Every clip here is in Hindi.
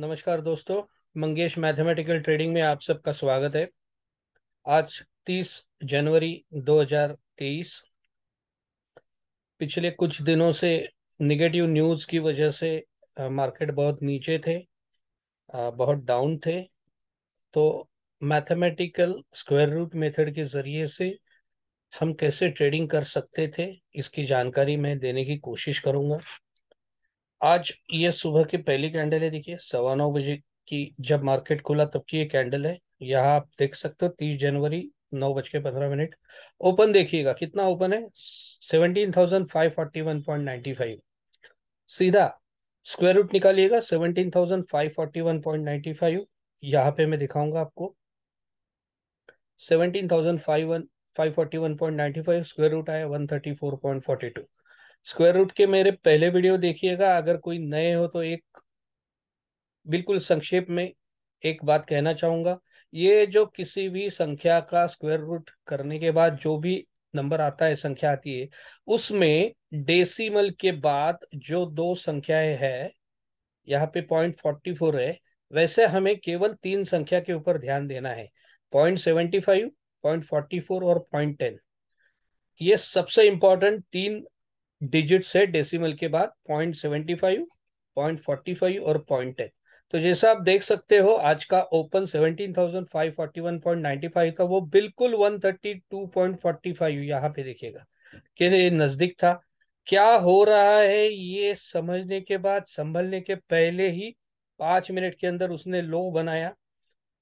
नमस्कार दोस्तों मंगेश मैथमेटिकल ट्रेडिंग में आप सबका स्वागत है आज 30 जनवरी 2023 पिछले कुछ दिनों से निगेटिव न्यूज़ की वजह से मार्केट बहुत नीचे थे बहुत डाउन थे तो मैथमेटिकल स्क्वायर रूट मेथड के ज़रिए से हम कैसे ट्रेडिंग कर सकते थे इसकी जानकारी मैं देने की कोशिश करूंगा आज ये सुबह की पहली कैंडल है देखिए सवा नौ बजे की जब मार्केट खुला तब की ये कैंडल है यहाँ आप देख सकते हो तीस जनवरी नौ बज के पंद्रह मिनट ओपन देखिएगा कितना ओपन है seventeen thousand five forty one point ninety five सीधा स्क्वायर रूट निकालिएगा seventeen thousand five forty one point ninety five यहाँ पे मैं दिखाऊंगा आपको seventeen thousand five one five forty one point ninety five square root आया one thirty four point forty two square root के मेरे पहले वीडियो देखिएगा अगर कोई नए हो तो एक बिल्कुल संक्षेप में एक बात कहना चाहूंगा ये जो किसी भी संख्या का स्क्वायर रूट करने के बाद जो भी नंबर आता है संख्या आती है उसमें डेसिमल के बाद जो दो संख्याएं है यहाँ पे पॉइंट फोर्टी फोर है वैसे हमें केवल तीन संख्या के ऊपर ध्यान देना है point seventy five point forty four और पॉइंट टेन ये सबसे इंपॉर्टेंट तीन डिजिट से डेसिमल के बाद point seventy five point forty five और पॉइंट टेन तो जैसा आप देख सकते हो आज का open seventeen thousand five forty one point ninety five था वो बिल्कुल one thirty two point forty five यहाँ पे देखिएगा कि नजदीक था क्या हो रहा है ये समझने के बाद संभलने के पहले ही पांच मिनट के अंदर उसने लो बनाया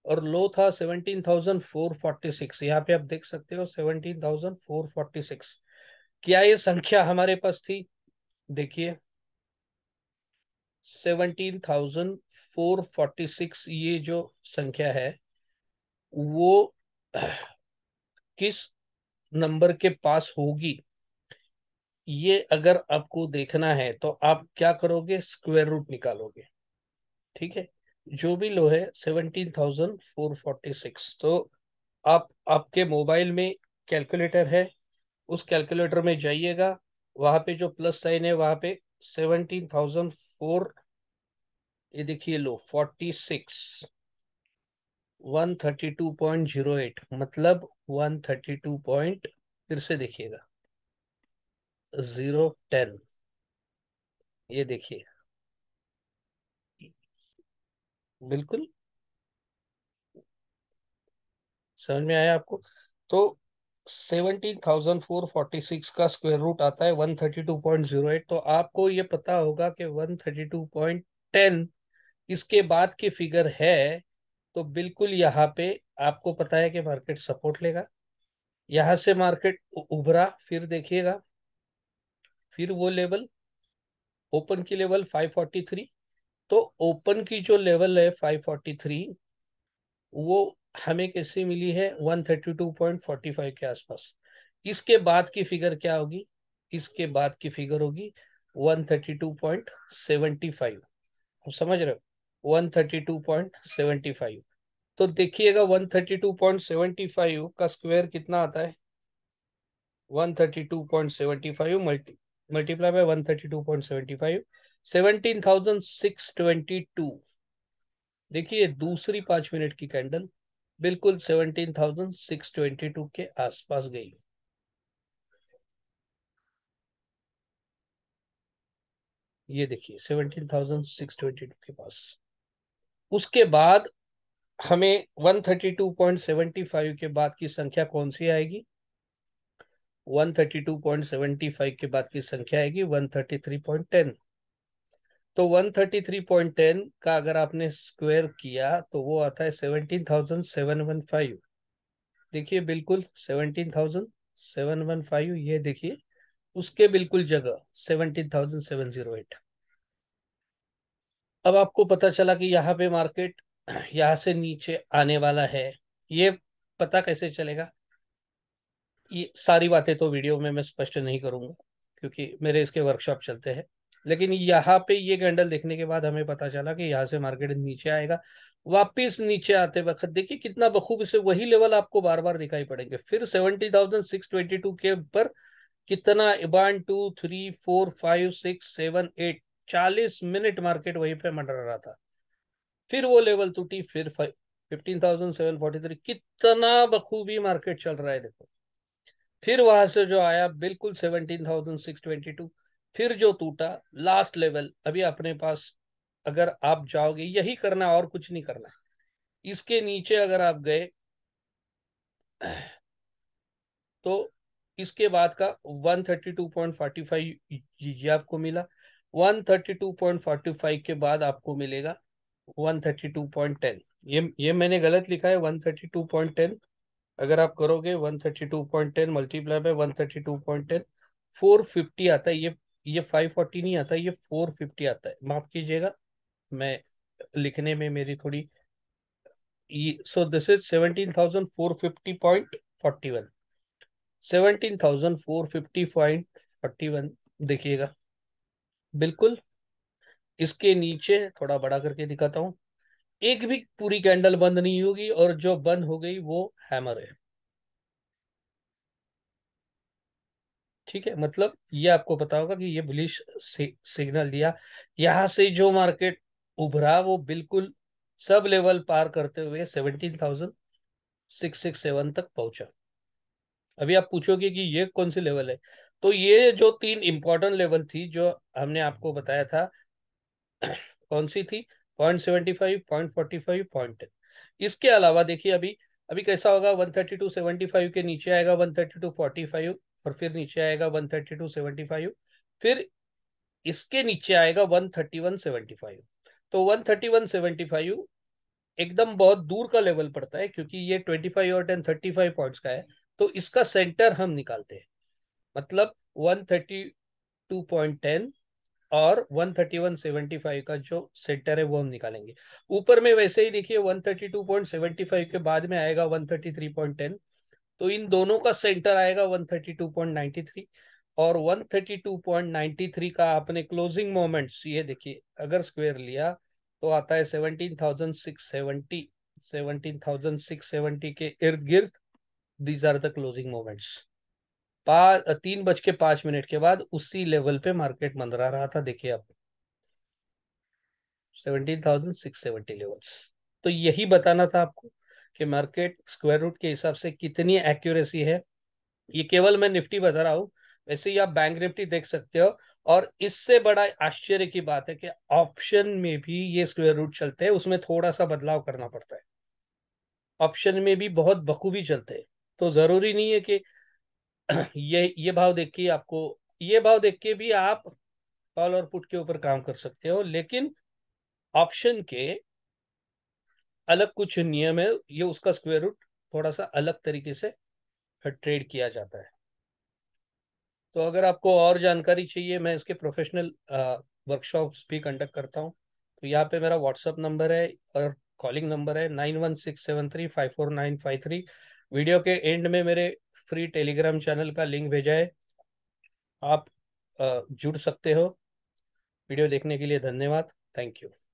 और लो था seventeen thousand four forty six यहाँ पे आप देख सकते हो seventeen thousand four forty six क्या ये संख्या हमारे पास थी देखिए seventeen thousand four forty six ये जो संख्या है वो किस नंबर के पास होगी ये अगर आपको देखना है तो आप क्या करोगे स्क्वायर रूट निकालोगे ठीक है जो भी लो है seventeen thousand four forty six तो आप आपके मोबाइल में कैलकुलेटर है उस कैलकुलेटर में जाइएगा वहां पे जो प्लस साइन है वहां पे सेवनटीन थाउजेंड फोर ये देखिए low forty six one thirty two point zero eight मतलब वन थर्टी टू पॉइंट फिर से देखिएगा जीरो टेन ये देखिए बिल्कुल समझ में आया आपको तो 17,446 का स्क्वायर रूट आता है 132.08 तो आपको ये पता होगा कि 132.10 इसके बाद की फिगर है तो बिल्कुल यहाँ पे आपको पता है कि मार्केट सपोर्ट लेगा यहाँ से मार्केट उभरा फिर देखिएगा फिर वो लेवल ओपन की लेवल 543 तो ओपन की जो लेवल है 543 वो हमें किससे मिली है 132.45 के आसपास इसके बाद की फिगर क्या होगी इसके बाद की फिगर होगी 132.75 अब समझ रहे हो 132.75 तो देखिएगा 132.75 का स्क्वायर कितना आता है 132.75 मल्टी मल्टीप्लाई बाय 132.75 17,622 देखिए दूसरी पांच मिनट की कैंडल बिल्कुल seventeen thousand six twenty two के आसपास गई ये देखिए seventeen thousand six twenty two के पास उसके बाद हमें one thirty two point seventy five के बाद की संख्या कौन सी आएगी one thirty two point seventy five के बाद की संख्या आएगी one thirty three point ten तो 133.10 का अगर आपने स्क्वायर किया तो वो आता है 17,715 देखिए बिल्कुल 17,715 ये देखिए उसके बिल्कुल जगह 17,708 अब आपको पता चला कि यहाँ पे मार्केट यहाँ से नीचे आने वाला है ये पता कैसे चलेगा ये सारी बातें तो वीडियो में मैं स्पष्ट नहीं करूंगा क्योंकि मेरे इसके वर्कशॉप चलते हैं लेकिन यहाँ पे ये कैंडल देखने के बाद हमें पता चला कि यहाँ से मार्केट नीचे आएगा वापिस नीचे आते वक्त देखिए कितना बखूबी से वही लेवल आपको बार बार दिखाई पड़ेंगे फिर seventy thousand six twenty two के पर कितना one two three four five six seven eight चालीस मिनट मार्केट वहीं पे मंडरा रहा था फिर वो लेवल टूटी फिर fifteen thousand seven forty three कितना बखूबी मार्केट चल रहा है देखो फिर वहां से जो आया बिल्कुल seventeen thousand six twenty two फिर जो टूटा लास्ट लेवल अभी अपने पास अगर आप जाओगे यही करना और कुछ नहीं करना इसके नीचे अगर आप गए तो इसके बाद का 132.45 ये आपको मिला 132.45 के बाद आपको मिलेगा 132.10 ये ये मैंने गलत लिखा है 132.10 अगर आप करोगे 132.10 मल्टीप्लाई बाय 132.10 450 आता है ये ये फाइव फोर्टी नहीं आता ये फोर फिफ्टी आता है माफ कीजिएगा मैं लिखने में मेरी थोड़ी so this is seventeen thousand four fifty point forty one seventeen thousand four fifty point forty one देखिएगा बिल्कुल इसके नीचे थोड़ा बड़ा करके दिखाता हूँ एक भी पूरी कैंडल बंद नहीं होगी और जो बंद हो गई वो हैमर है ठीक है मतलब ये आपको पता होगा कि ये बुलिश सिग्नल दिया यहाँ से जो मार्केट उभरा वो बिल्कुल सब लेवल पार करते हुए seventeen thousand six six seven तक पहुंचा अभी आप पूछोगे कि ये कौन सी लेवल है तो ये जो तीन इंपॉर्टेंट लेवल थी जो हमने आपको बताया था कौन सी थी point seventy five point forty five point इसके अलावा देखिए अभी अभी कैसा होगा one thirty two seventy five के नीचे आएगा one thirty two forty five और फिर नीचे आएगा one thirty two seventy five फिर इसके नीचे आएगा one thirty one seventy five तो one thirty one seventy five एकदम बहुत दूर का लेवल पड़ता है क्योंकि ये ट्वेंटी फाइव और टेन थर्टी फाइव पॉइंट्स का है तो इसका सेंटर हम निकालते हैं मतलब one thirty two point ten और one one thirty seventy five का जो सेंटर है वो हम निकालेंगे ऊपर में वैसे ही देखिए one thirty two point seventy five के बाद में आएगा one thirty three point ten तो इन दोनों का सेंटर आएगा 132.93 और 132.93 का आपने क्लोजिंग मोमेंट्स ये देखिए अगर स्क्वायर लिया तो आता है 17,670 17,670 के इर्द गिर्द these are the closing moments पाँच तीन बज के पांच मिनट के बाद उसी लेवल पे मार्केट मंदरा रहा था देखिए आप 17,670 लेवल्स तो यही बताना था आपको कि मार्केट स्क्वायर रूट के हिसाब से कितनी एक्यूरेसी है ये केवल मैं निफ्टी बता रहा हूँ वैसे ही आप बैंक निफ्टी देख सकते हो और इससे बड़ा आश्चर्य की बात है कि ऑप्शन में भी ये स्क्वायर रूट चलते हैं उसमें थोड़ा सा बदलाव करना पड़ता है ऑप्शन में भी बहुत बखूबी चलते हैं तो जरूरी नहीं है कि ये ये भाव देख के आपको ये भाव देख के भी आप कॉल और पुट के ऊपर काम कर सकते हो लेकिन ऑप्शन के अलग कुछ नियम है ये उसका स्क्वेयर रूट थोड़ा सा अलग तरीके से ट्रेड किया जाता है तो अगर आपको और जानकारी चाहिए मैं इसके प्रोफेशनल वर्कशॉप्स भी कंडक्ट करता हूँ तो यहाँ पे मेरा व्हाट्सअप नंबर है और कॉलिंग नंबर है nine one six seven three five four nine five three video के एंड में मेरे फ्री टेलीग्राम चैनल का लिंक भेजा है आप जुड़ सकते हो वीडियो देखने के लिए धन्यवाद थैंक यू